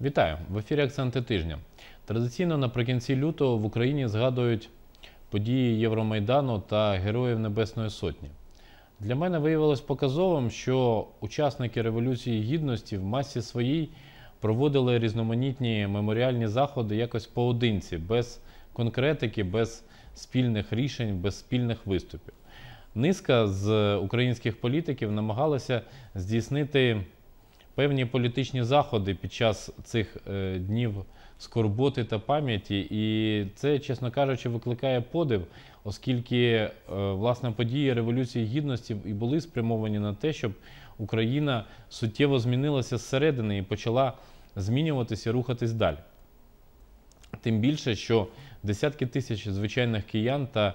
Вітаю в ефірі Акценти тижня. Традиційно наприкінці лютого в Україні згадують події Євромайдану та Героїв Небесної Сотні. Для мене виявилось показовим, що учасники Революції Гідності в масі своїй проводили різноманітні меморіальні заходи якось поодинці, без конкретики, без спільних рішень, без спільних виступів. Низка з українських політиків намагалася здійснити певні політичні заходи під час цих е, днів скорботи та пам'яті, і це, чесно кажучи, викликає подив, оскільки е, власне події революції гідності і були спрямовані на те, щоб Україна суттєво змінилася зсередини і почала змінюватися, рухатись далі. Тим більше, що десятки тисяч звичайних киян та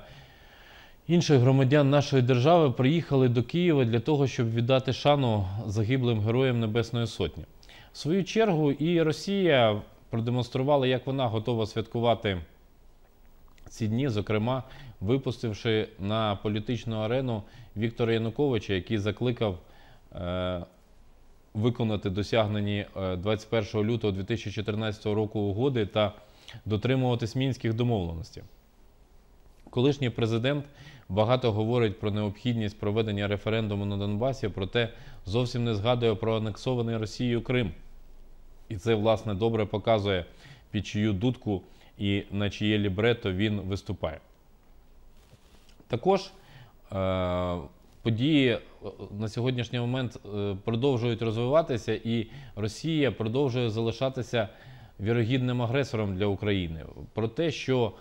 інших громадян нашої держави приїхали до Києва для того, щоб віддати шану загиблим героям Небесної Сотні. В свою чергу і Росія продемонструвала, як вона готова святкувати ці дні, зокрема випустивши на політичну арену Віктора Януковича, який закликав. Е, виконати досягнені 21 е, лютого 2014 року угоди та дотримуватись мінських домовленостей. Колишній президент багато говорить про необхідність проведення референдуму на Донбасі, проте зовсім не згадує про анексований Росією Крим. І це, власне, добре показує, під чию дудку і на чиє лібрето він виступає. Також е, події е, на сьогоднішній момент е, продовжують розвиватися, і Росія продовжує залишатися вірогідним агресором для України. Про те, що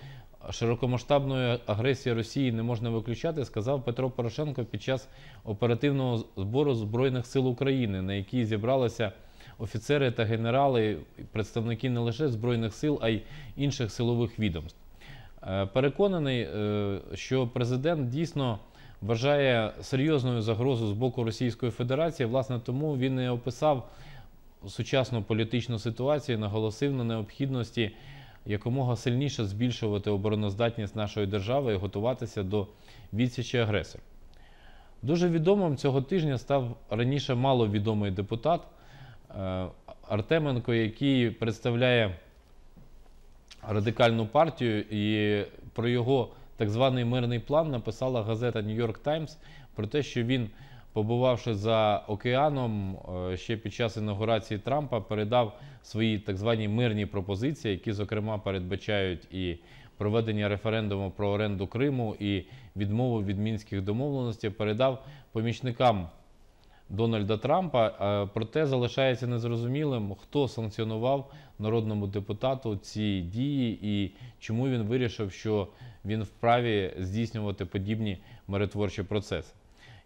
широкомасштабної агресії Росії не можна виключати, сказав Петро Порошенко під час оперативного збору Збройних сил України, на який зібралися офіцери та генерали, представники не лише збройних сил, а й інших силових відомств. Е, переконаний, е, що президент дійсно вважає серйозною загрозу з боку Російської Федерації. Власне, тому він і описав сучасну політичну ситуацію, наголосив на необхідності якомога сильніше збільшувати обороноздатність нашої держави і готуватися до відсічі агресорів. Дуже відомим цього тижня став раніше маловідомий депутат е, Артеменко, який представляє радикальну партію, і про його так званий мирний план написала газета Нью-Йорк Таймс про те, що він побувавши за океаном е, ще під час інаугурації Трампа, передав свої так звані мирні пропозиції, які, зокрема, передбачають і проведення референдуму про оренду Криму і відмову від мінських домовленостей, передав помічникам. Дональда Трампа, е, проте залишається незрозумілим, хто санкціонував народному депутату ці дії і чому він вирішив, що він вправі здійснювати подібні миротворчі процеси.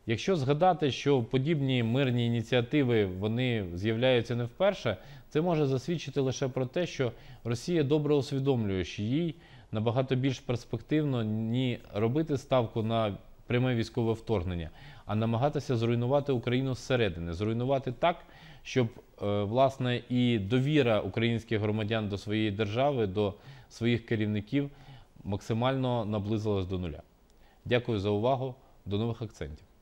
Якщо згадати, що подібні мирні ініціативи вони з'являються не вперше, це може засвідчити лише про те, що Росія добре усвідомлює, що їй набагато більш перспективно ні робити ставку на пряме військове вторгнення, а намагатися зруйнувати Україну зсередини, зруйнувати так, щоб е, власне і довіра українських громадян до своєї держави, до своїх керівників максимально наблизилась до нуля. Дякую за увагу. До нових акцентів.